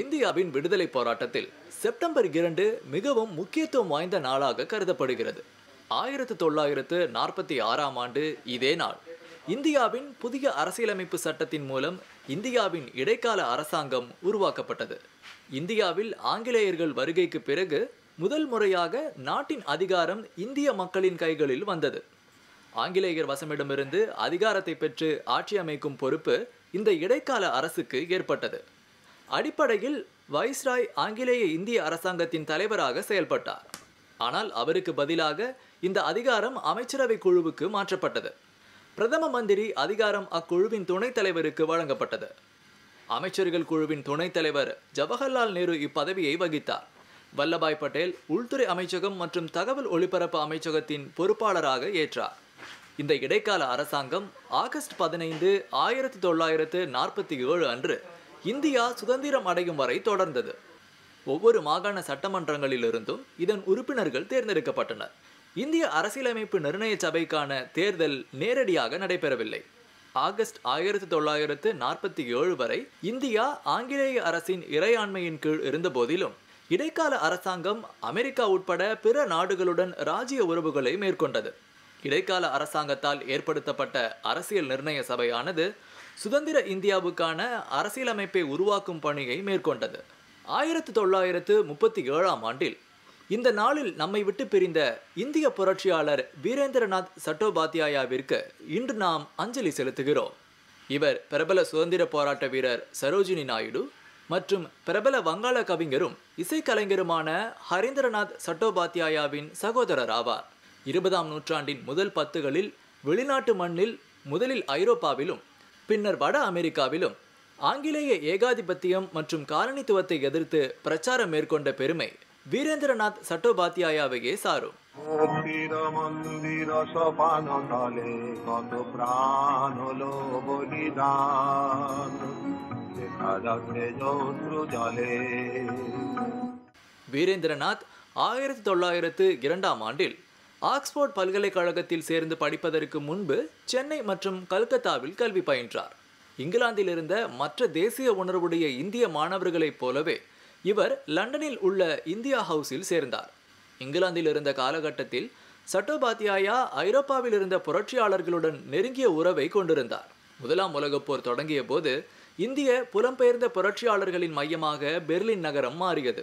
இந்தியாவின் விடுதலை போராட்டத்தில் செப்டம்பர் இரண்டு மிகவும் முக்கியத்துவம் வாய்ந்த நாளாக கருதப்படுகிறது ஆயிரத்து தொள்ளாயிரத்து நாற்பத்தி ஆறாம் ஆண்டு இதே நாள் இந்தியாவின் புதிய அரசியலமைப்பு சட்டத்தின் மூலம் இந்தியாவின் இடைக்கால அரசாங்கம் உருவாக்கப்பட்டது இந்தியாவில் ஆங்கிலேயர்கள் வருகைக்கு பிறகு முதல் முறையாக நாட்டின் அதிகாரம் இந்திய மக்களின் கைகளில் வந்தது ஆங்கிலேயர் வசமிடமிருந்து அதிகாரத்தை பெற்று ஆட்சி அமைக்கும் பொறுப்பு இந்த இடைக்கால அரசுக்கு ஏற்பட்டது அடிப்படையில் வைஸ்ராய் ஆங்கிலேய இந்திய அரசாங்கத்தின் தலைவராக செயல்பட்டார் ஆனால் அவருக்கு பதிலாக இந்த அதிகாரம் அமைச்சரவை குழுவுக்கு மாற்றப்பட்டது பிரதம மந்திரி அதிகாரம் அக்குழுவின் துணைத் தலைவருக்கு வழங்கப்பட்டது அமைச்சர்கள் குழுவின் துணைத் தலைவர் ஜவஹர்லால் நேரு இப்பதவியை வகித்தார் வல்லபாய் பட்டேல் உள்துறை அமைச்சகம் மற்றும் தகவல் ஒளிபரப்பு அமைச்சகத்தின் பொறுப்பாளராக ஏற்றார் இந்த இடைக்கால அரசாங்கம் ஆகஸ்ட் பதினைந்து ஆயிரத்தி தொள்ளாயிரத்து நாற்பத்தி ஏழு அன்று இந்தியா சுதந்திரம் அடையும் வரை தொடர்ந்தது ஒவ்வொரு மாகாண சட்டமன்றங்களிலிருந்தும் இதன் உறுப்பினர்கள் தேர்ந்தெடுக்கப்பட்டனர் இந்திய அரசியலமைப்பு நிர்ணய சபைக்கான தேர்தல் நேரடியாக நடைபெறவில்லை ஆகஸ்ட் ஆயிரத்தி தொள்ளாயிரத்து நாற்பத்தி ஏழு வரை இந்தியா ஆங்கிலேய அரசின் இறையாண்மையின் கீழ் இருந்தபோதிலும் இடைக்கால அரசாங்கம் அமெரிக்கா உட்பட பிற நாடுகளுடன் ராஜ்ய உறவுகளை மேற்கொண்டது இடைக்கால அரசாங்கத்தால் ஏற்படுத்தப்பட்ட அரசியல் நிர்ணய சபையானது சுதந்திர இந்தியாவுக்கான அரசியலமைப்பை உருவாக்கும் பணியை மேற்கொண்டது ஆயிரத்து தொள்ளாயிரத்து முப்பத்தி ஏழாம் ஆண்டில் இந்த நாளில் நம்மை விட்டு பிரிந்த இந்திய புரட்சியாளர் வீரேந்திரநாத் சட்டோபாத்தியாயாவிற்கு இன்று நாம் அஞ்சலி செலுத்துகிறோம் இவர் பிரபல சுதந்திர போராட்ட வீரர் சரோஜினி நாயுடு மற்றும் பிரபல வங்காள கவிஞரும் இசைக்கலைஞருமான ஹரீந்திரநாத் சட்டோபாத்தியாயாவின் சகோதரர் ஆவார் இருபதாம் நூற்றாண்டின் முதல் பத்துகளில் வெளிநாட்டு மண்ணில் முதலில் ஐரோப்பாவிலும் பின்னர் வட அமெரிக்காவிலும் ஆங்கிலேய ஏகாதிபத்தியம் மற்றும் காலனித்துவத்தை எதிர்த்து பிரச்சாரம் மேற்கொண்ட பெருமை வீரேந்திரநாத் சட்டோபாத்தியாயாவையே சாரும் வீரேந்திரநாத் ஆயிரத்தி தொள்ளாயிரத்து இரண்டாம் ஆண்டில் ஆக்ஸ்போர்ட் பல்கலைக்கழகத்தில் சேர்ந்து படிப்பதற்கு முன்பு சென்னை மற்றும் கல்கத்தாவில் கல்வி பயின்றார் இங்கிலாந்தில் இருந்த மற்ற தேசிய உணர்வுடைய இந்திய மாணவர்களைப் போலவே இவர் லண்டனில் உள்ள இந்தியா ஹவுஸில் சேர்ந்தார் இங்கிலாந்தில் இருந்த காலகட்டத்தில் சட்டோபாத்தியாயா ஐரோப்பாவில் இருந்த புரட்சியாளர்களுடன் நெருங்கிய உறவை கொண்டிருந்தார் முதலாம் உலகப் போர் தொடங்கிய போது இந்திய புலம்பெயர்ந்த புரட்சியாளர்களின் மையமாக பெர்லின் நகரம் மாறியது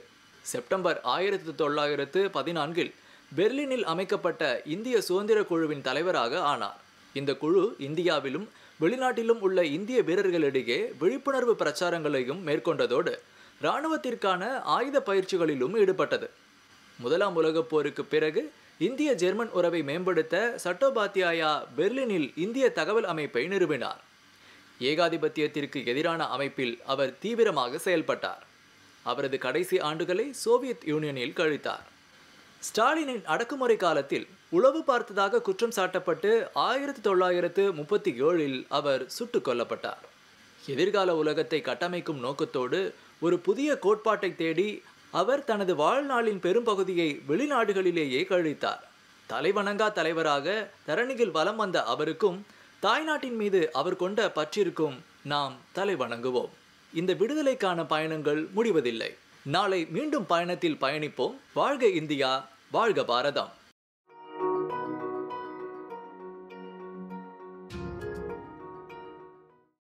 செப்டம்பர் ஆயிரத்தி தொள்ளாயிரத்து பதினான்கில் பெர்லினில் அமைக்கப்பட்ட இந்திய சுதந்திர குழுவின் தலைவராக ஆனார் இந்த குழு இந்தியாவிலும் வெளிநாட்டிலும் உள்ள இந்திய வீரர்களிடையே விழிப்புணர்வு பிரச்சாரங்களையும் மேற்கொண்டதோடு இராணுவத்திற்கான ஆயுத பயிற்சிகளிலும் ஈடுபட்டது முதலாம் உலகப் போருக்கு பிறகு இந்திய ஜெர்மன் உறவை மேம்படுத்த சட்டோபாத்தியாயா பெர்லினில் இந்திய தகவல் அமைப்பை நிறுவினார் ஏகாதிபத்தியத்திற்கு எதிரான அமைப்பில் அவர் தீவிரமாக செயல்பட்டார் அவரது கடைசி ஆண்டுகளை சோவியத் யூனியனில் கழித்தார் ஸ்டாலினின் அடக்குமுறை காலத்தில் உளவு பார்த்ததாக குற்றம் சாட்டப்பட்டு ஆயிரத்தி தொள்ளாயிரத்து முப்பத்தி ஏழில் அவர் சுட்டுக் கொல்லப்பட்டார் எதிர்கால உலகத்தை கட்டமைக்கும் நோக்கத்தோடு ஒரு புதிய கோட்பாட்டை தேடி அவர் தனது வாழ்நாளின் பெரும்பகுதியை வெளிநாடுகளிலேயே கழித்தார் தலைவணங்கா தலைவராக தரணியில் வலம் வந்த அவருக்கும் தாய்நாட்டின் மீது அவர் கொண்ட பற்றிற்கும் நாம் தலைவணங்குவோம் இந்த விடுதலைக்கான பயணங்கள் முடிவதில்லை நாளை மீண்டும் பயணத்தில் பயணிப்போம் வாழ்க இந்தியா வாழ்க பாரதம்